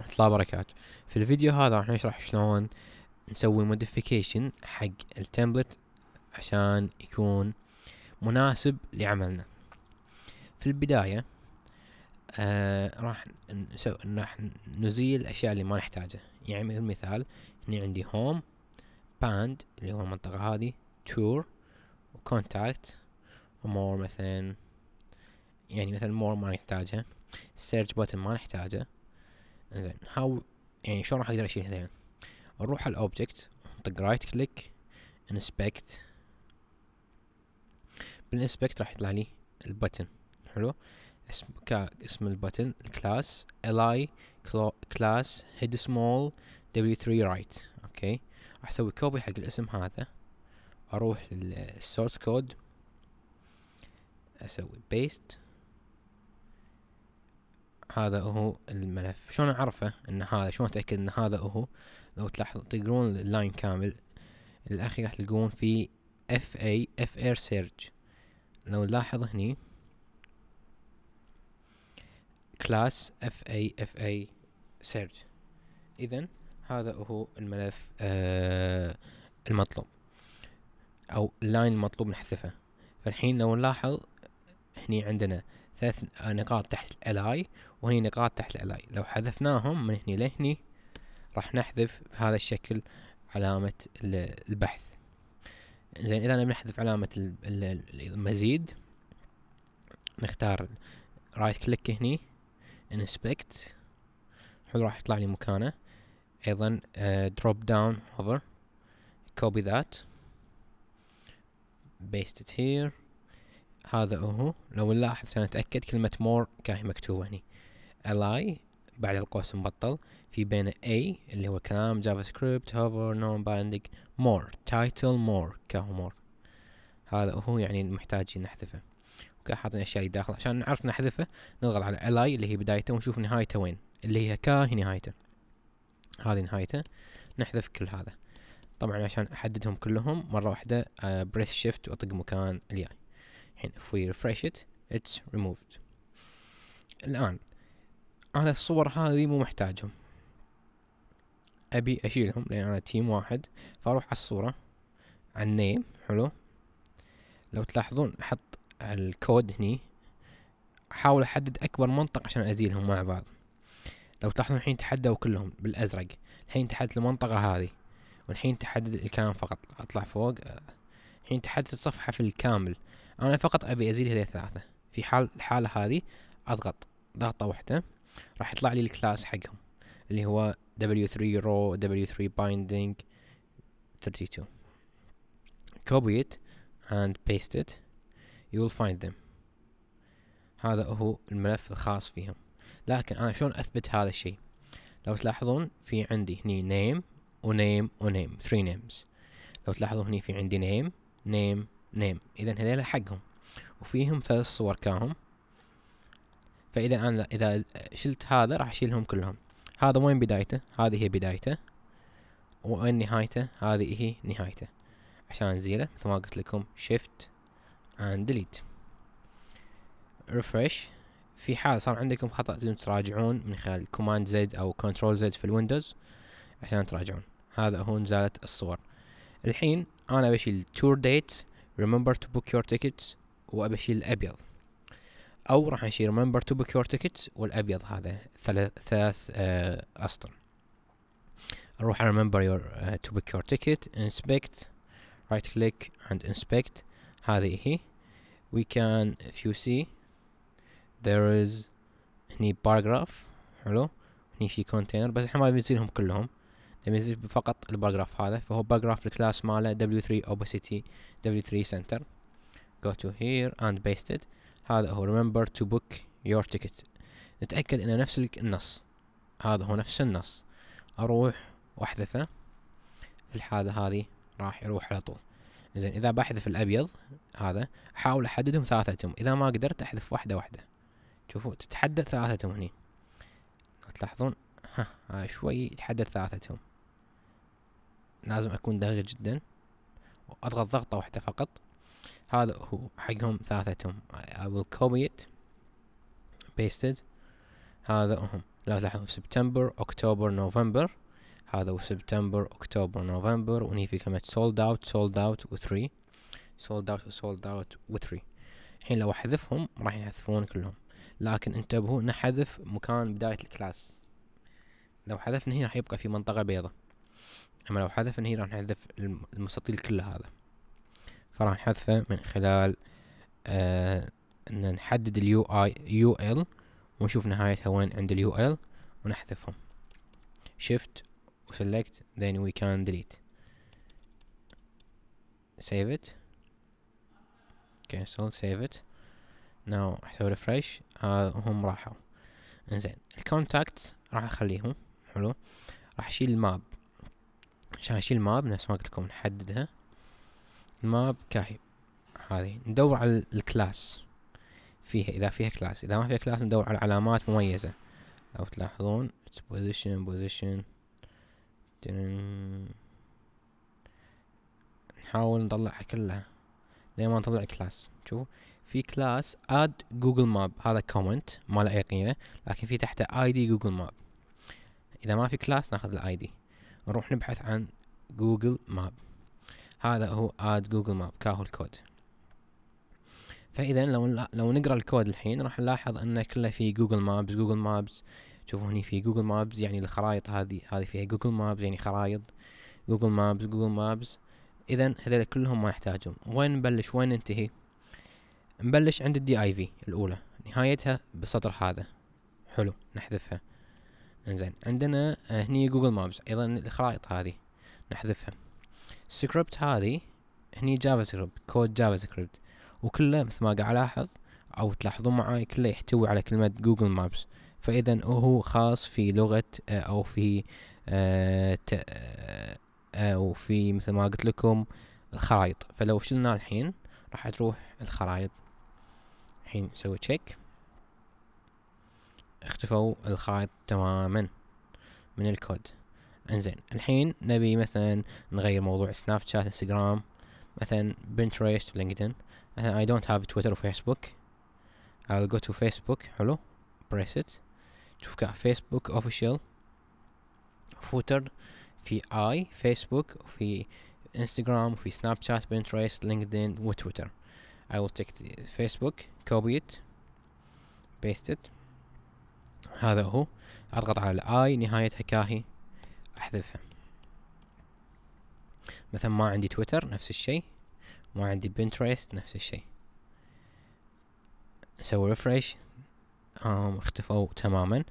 ورحمة الله وبركاته في الفيديو هذا راح نشرح شلون نسوي موديفيكيشن حق التمبلت عشان يكون مناسب لعملنا في البداية آه راح نسوي راح نزيل الأشياء اللي ما نحتاجها يعني مثل مثال هني عندي هوم باند اللي هو المنطقة هذه تور وكونتاكت ومور مثلا يعني مثلا مور ما نحتاجها سيرج بوتن ما نحتاجه زين هاو يعني شلون راح اقدر اشيل هذين نروح على الاوبجكت نطق رايت كليك انسبكت بالانسبكت راح يطلع لي البتن حلو اسم اسم البتن الكلاس الاي كلاس هيد سمول دبليو 3 رايت اوكي راح اسوي كوبي حق الاسم هذا اروح للسورس كود اسوي بيست هذا هو الملف شلون اعرفه ان هذا شلون اتاكد ان هذا هو لو تلاحظ تقرون اللاين كامل الاخير راح تلقون في اف اي اف اير سيرج لو نلاحظ هني كلاس اف اي اف اي سيرج اذا هذا هو الملف آه المطلوب او اللاين المطلوب نحذفه فالحين لو نلاحظ هني عندنا ثلاث نقاط تحت الالاي وهني نقاط تحت الالاي لو حذفناهم من هني لهني راح نحذف بهذا الشكل علامة البحث زين اذا بنحذف علامة المزيد نختار رايت كليك هني انسبكت حلو راح يطلع لي مكانه ايضا دروب داون هوفر كوبي ذات بيست هير هذا هو لو نلاحظ عشان نتأكد كلمة مور كاهي مكتوبة هني الاي بعد القوس مبطل في بين A اللي هو كلام جافا سكريبت هوفر نون بايندينج مور تايتل مور كاهو مور هذا هو يعني محتاجين نحذفه حاطين اشياء اللي داخل عشان نعرف نحذفه نضغط على الاي اللي هي بدايته ونشوف نهايته وين اللي هي كا هي نهايته هذه نهايته نحذف كل هذا طبعا عشان احددهم كلهم مره واحده بريس آه، شيفت واطق مكان الياي الحين if we refresh it it's removed الآن أنا الصور هذه مو محتاجهم أبي أشيلهم لأن أنا تيم واحد فأروح على الصورة على النيم حلو لو تلاحظون أحط الكود هني أحاول أحدد أكبر منطقة عشان أزيلهم مع بعض لو تلاحظون الحين تحدوا كلهم بالأزرق الحين تحدد المنطقة هذه والحين تحدد الكلام فقط أطلع فوق الحين تحدد الصفحة في الكامل أنا فقط أبي أزيد هذه الثلاثة في حال الحالة هذه أضغط ضغطة واحدة راح يطلع لي الكلاس حقهم اللي هو W3 Raw W3 binding 32 copy it and paste it you will find them هذا هو الملف الخاص فيهم لكن أنا شلون أثبت هذا الشيء لو تلاحظون في عندي هني name ونيم ونيم 3 names لو تلاحظون هني في عندي name name نيم اذا هذيلا حقهم وفيهم ثلاث صور كاهم فاذا انا اذا شلت هذا راح اشيلهم كلهم هذا وين بدايته هذه هي بدايته وين نهايته هذه هي نهايته عشان نزيله مثل ما قلت لكم شيفت اند ديليت ريفرش في حال صار عندكم خطأ تقدرون تراجعون من خلال كوماند زد او كنترول زد في الويندوز عشان تراجعون هذا هو نزالة الصور الحين انا بشيل تور ديت remember to book your tickets وابشيل الابيض او راح نشيل remember to book your tickets والابيض هذا ثلاث آه اسطر اروح remember your uh, to book your ticket inspect right click and inspect هذه هي we can if you see there is هني paragraph حلو هني في container بس احنا ما بنسيلهم كلهم تميز يعني فقط الباراجراف هذا فهو باراجراف الكلاس ماله w3 opacity w3 center go to here and paste it هذا هو remember to book your ticket نتأكد انه نفس النص هذا هو نفس النص اروح واحذفه في الحالة هذه راح يروح على طول زين اذا بحذف الابيض هذا احاول احددهم ثلاثتهم اذا ما قدرت احذف واحدة واحدة شوفوا تتحدد ثلاثتهم هني تلاحظون ها, ها شوي تحدد ثلاثتهم لازم أكون دقيق جدا وأضغط ضغطة واحدة فقط هذا هو حقهم ثلاثتهم I will copy it pasted هذا هم لا تلاحظون سبتمبر أكتوبر نوفمبر هذا هو سبتمبر أكتوبر نوفمبر وهني في كلمة sold out sold out و 3 sold out sold out و 3 الحين لو أحذفهم راح يحذفون كلهم لكن انتبهوا نحذف مكان بداية الكلاس لو حذفنا هنا راح يبقى في منطقة بيضة اما لو حذف هي راح نحذف المستطيل كله هذا فراح نحذفه من خلال آه ان نحدد اليو اي يو ال ونشوف نهايتها وين عند اليو ال ونحذفهم shift وسلكت then we can delete save it cancel save it now احتوي refresh آه هم راحوا انزين الكونتاكتس راح اخليهم حلو راح اشيل الماب عشان اشيل الماب نفس ما قلت لكم نحددها الماب كاهي هذه ندور على الكلاس فيها اذا فيها كلاس اذا ما فيها كلاس ندور على علامات مميزة لو تلاحظون بوزيشن بوزيشن نحاول نطلعها كلها لين ما نطلع كلاس شوف في كلاس اد جوجل ماب هذا كومنت ما له اي قيمه لكن في تحته اي دي جوجل ماب اذا ما في كلاس ناخذ الاي دي نروح نبحث عن جوجل ماب هذا هو اد جوجل ماب كاهو الكود فاذا لو لو نقرا الكود الحين راح نلاحظ انه كله في جوجل مابس جوجل مابس شوفوا هني في جوجل مابس يعني الخرائط هذه هذه فيها جوجل مابس يعني خرائط جوجل مابس جوجل مابس اذا هذول كلهم ما نحتاجهم وين نبلش وين ننتهي نبلش عند الدي اي في الاولى نهايتها بالسطر هذا حلو نحذفها انزين عندنا آه، هني جوجل مابس ايضا الخرائط هذه نحذفها سكريبت هذه هني جافا سكريبت كود جافا سكريبت وكله مثل ما قاعد الاحظ او تلاحظون معاي كله يحتوي على كلمة جوجل مابس فاذا هو خاص في لغة آه، او في او آه، في مثل ما قلت لكم الخرائط فلو شلنا الحين راح تروح الخرائط الحين نسوي تشيك اختفوا الخرائط تماما من الكود انزين الحين نبي مثلا نغير موضوع سناب شات انستغرام مثلا بنتريست لينكدين مثلا اي دونت هاف تويتر وفيسبوك I'll go to Facebook حلو press it شوف كا Facebook official footer في I Facebook وفي Instagram وفي Snapchat Pinterest LinkedIn وتويتر I will take the Facebook copy it paste it هذا هو اضغط على الاي نهايتها كاهي احذفها مثلا ما عندي تويتر نفس الشيء ما عندي بنتريست نفس الشيء نسوي ريفريش هم اختفوا تماما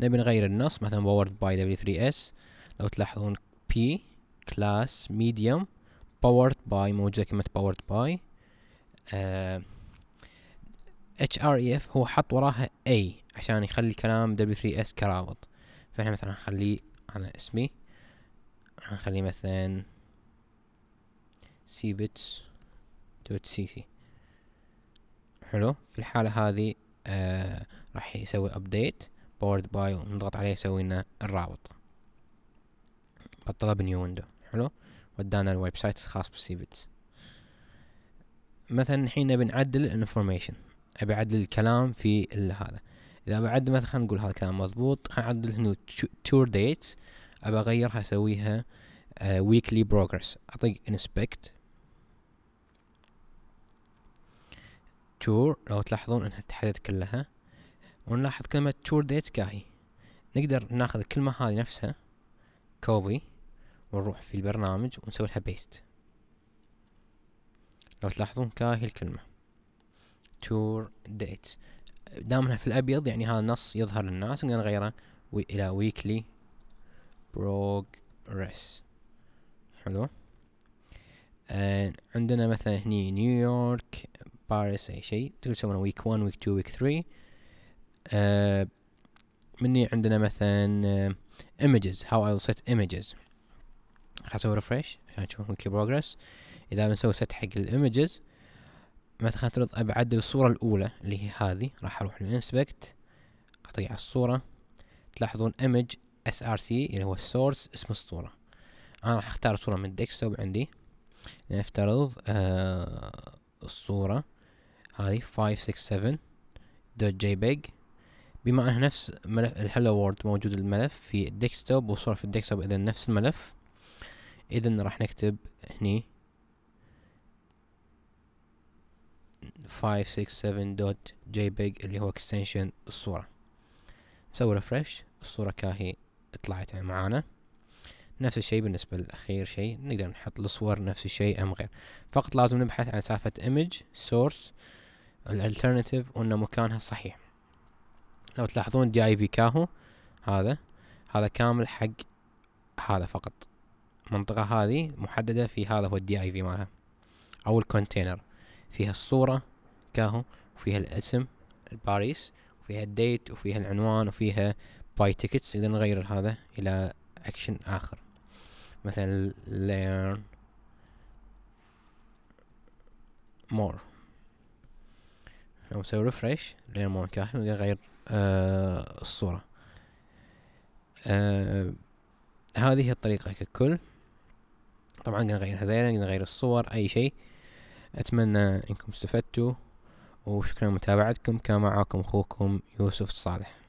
نبي نغير النص مثلا باورد باي دبليو 3 اس لو تلاحظون P كلاس ميديوم باورد باي موجودة كلمة باورد باي HREF هو حط وراها A عشان يخلي كلام W3S كرابط فاحنا مثلا نخليه على اسمي نخليه مثلا بيتس دوت سي سي حلو في الحالة هذه آه راح يسوي ابديت باورد باي ونضغط عليه يسوي لنا الرابط بطلب نيو ويندو حلو ودانا الويب سايت الخاص بالسيبتس مثلا الحين نبي نعدل الانفورميشن ابي اعدل الكلام في هذا اذا بعد مثلا خلينا نقول هذا كلام مضبوط خلينا نعدل هنا تور ديتس ابى اغيرها اسويها ويكلي بروجرس اطق انسبكت تور لو تلاحظون انها تحدد كلها ونلاحظ كلمة تور ديتس كاهي نقدر ناخذ الكلمة هذه نفسها كوبي ونروح في البرنامج ونسوي لها بيست لو تلاحظون كاهي الكلمة تور ديتس دامنا في الابيض يعني هذا النص يظهر للناس نقدر نغيره وي الى ويكلي بروجريس حلو آه عندنا مثلا هني نيويورك باريس اي شيء تقدر تسوونه ويك 1 ويك 2 ويك 3 مني عندنا مثلا آه، images هاو اي سيت ايمجز images خلنا نسوي ريفرش عشان نشوف ويكلي بروجريس اذا بنسوي سيت حق الايمجز مثلا نفترض ابعدل الصورة الاولى اللي هي هذه راح اروح للانسبكت أطيع على الصورة تلاحظون image src اللي هو السورس اسم الصورة انا راح اختار صورة من الديسكتوب عندي نفترض آه الصورة هذه 567 دوت جي بيج بما انه نفس ملف الهلو وورد موجود الملف في الديسكتوب والصورة في الديسكتوب اذا نفس الملف اذا راح نكتب هني 567.jpg e اللي هو اكستنشن الصورة نسوي ريفرش الصورة كاهي طلعت معانا نفس الشيء بالنسبة للأخير شيء نقدر نحط الصور نفس الشيء أم غير فقط لازم نبحث عن سافة image source الالترنتيف وأن مكانها صحيح لو تلاحظون دي اي في كاهو هذا هذا كامل حق هذا فقط المنطقة هذه محددة في هذا هو الدي اي في مالها أو الكونتينر فيها الصورة كاهو وفيها الاسم باريس وفيها الديت وفيها العنوان وفيها باي تيكتس نقدر نغير هذا الى اكشن اخر مثلا learn more لو نسوي ريفرش learn more كاهو نقدر نغير آه الصورة آه هذه الطريقة ككل طبعا نغير هذيلا نغير الصور اي شيء أتمنى أنكم استفدتوا وشكرا لمتابعتكم كان معاكم أخوكم يوسف صالح